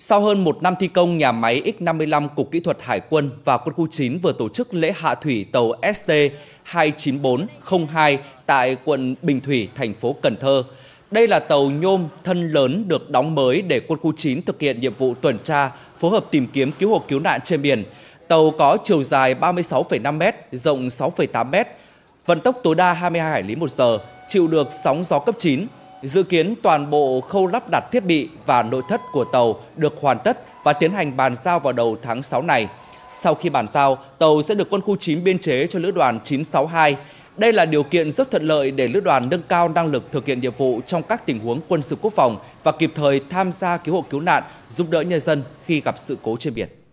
Sau hơn một năm thi công, nhà máy X-55 Cục Kỹ thuật Hải quân và Quân khu 9 vừa tổ chức lễ hạ thủy tàu ST-29402 tại quận Bình Thủy, thành phố Cần Thơ. Đây là tàu nhôm thân lớn được đóng mới để quân khu 9 thực hiện nhiệm vụ tuần tra, phối hợp tìm kiếm cứu hộ cứu nạn trên biển. Tàu có chiều dài 36,5m, rộng 6,8m, vận tốc tối đa 22 hải lý một giờ, chịu được sóng gió cấp 9, Dự kiến toàn bộ khâu lắp đặt thiết bị và nội thất của tàu được hoàn tất và tiến hành bàn giao vào đầu tháng 6 này. Sau khi bàn giao, tàu sẽ được quân khu 9 biên chế cho lữ đoàn 962. Đây là điều kiện rất thuận lợi để lữ đoàn nâng cao năng lực thực hiện nhiệm vụ trong các tình huống quân sự quốc phòng và kịp thời tham gia cứu hộ cứu nạn, giúp đỡ nhân dân khi gặp sự cố trên biển.